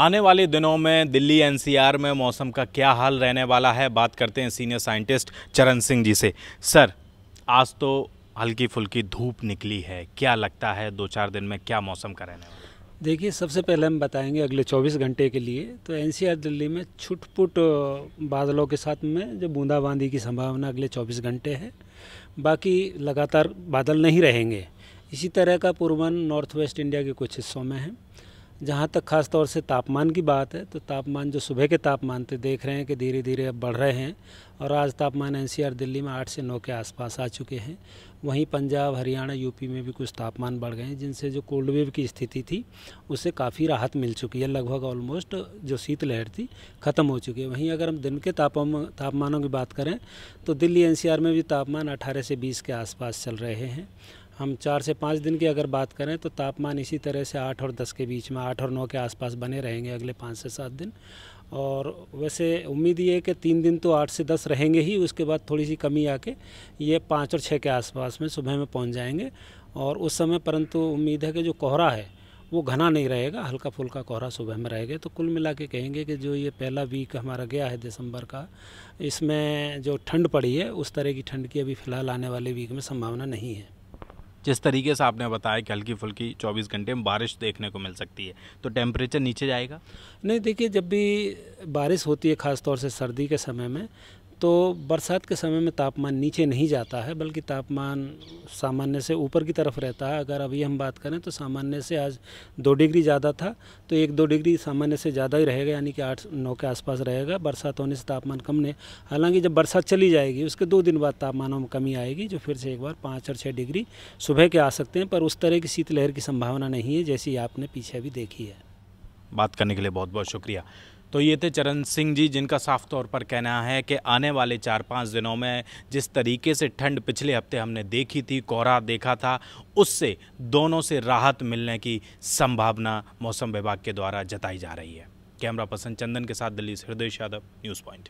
आने वाले दिनों में दिल्ली एनसीआर में मौसम का क्या हाल रहने वाला है बात करते हैं सीनियर साइंटिस्ट चरण सिंह जी से सर आज तो हल्की फुल्की धूप निकली है क्या लगता है दो चार दिन में क्या मौसम का रहने वाला देखिए सबसे पहले हम बताएंगे अगले 24 घंटे के लिए तो एनसीआर दिल्ली में छुटपुट बादलों के साथ में जो बूंदाबांदी की संभावना अगले 24 घंटे है बाकी लगातार बादल नहीं रहेंगे इसी तरह का पूर्वन नॉर्थ वेस्ट इंडिया के कुछ हिस्सों में है जहाँ तक ख़ास तौर से तापमान की बात है तो तापमान जो सुबह के तापमान थे देख रहे हैं कि धीरे धीरे अब बढ़ रहे हैं और आज तापमान एनसीआर दिल्ली में आठ से नौ के आसपास आ चुके हैं वहीं पंजाब हरियाणा यूपी में भी कुछ तापमान बढ़ गए हैं जिनसे जो कोल्ड वेव की स्थिति थी उससे काफ़ी राहत मिल चुकी है लगभग ऑलमोस्ट जो शीतलहर थी ख़त्म हो चुकी है वहीं अगर हम दिन के तापम तापमानों की बात करें तो दिल्ली एनसीआर में भी तापमान अठारह से बीस के आसपास चल रहे हैं हम चार से पाँच दिन की अगर बात करें तो तापमान इसी तरह से आठ और दस के बीच में आठ और नौ के आसपास बने रहेंगे अगले पाँच से सात दिन और वैसे उम्मीद ये है कि तीन दिन तो आठ से दस रहेंगे ही उसके बाद थोड़ी सी कमी आके ये पाँच और छः के आसपास में सुबह में पहुंच जाएंगे और उस समय परंतु उम्मीद है कि जो कोहरा है वो घना नहीं रहेगा हल्का फुल्का कोहरा सुबह में रहेगा तो कुल मिला के कहेंगे कि जो ये पहला वीक हमारा गया है दिसंबर का इसमें जो ठंड पड़ी है उस तरह की ठंड की अभी फ़िलहाल आने वाले वीक में संभावना नहीं है जिस तरीके से आपने बताया कि हल्की फुल्की चौबीस घंटे में बारिश देखने को मिल सकती है तो टेम्परेचर नीचे जाएगा नहीं देखिए जब भी बारिश होती है ख़ासतौर से सर्दी के समय में तो बरसात के समय में तापमान नीचे नहीं जाता है बल्कि तापमान सामान्य से ऊपर की तरफ रहता है अगर अभी हम बात करें तो सामान्य से आज दो डिग्री ज़्यादा था तो एक दो डिग्री सामान्य से ज़्यादा ही रहेगा यानी कि आठ नौ के आसपास रहेगा बरसात होने से तापमान कम नहीं हालांकि जब बरसात चली जाएगी उसके दो दिन बाद तापमानों में कमी आएगी जो फिर से एक बार पाँच और छः डिग्री सुबह के आ सकते हैं पर उस तरह की शीतलहर की संभावना नहीं है जैसी आपने पीछे भी देखी है बात करने के लिए बहुत बहुत शुक्रिया तो ये थे चरण सिंह जी जिनका साफ तौर पर कहना है कि आने वाले चार पाँच दिनों में जिस तरीके से ठंड पिछले हफ्ते हमने देखी थी कोहरा देखा था उससे दोनों से राहत मिलने की संभावना मौसम विभाग के द्वारा जताई जा रही है कैमरा पर्सन चंदन के साथ दिल्ली से हृदय यादव न्यूज़ पॉइंट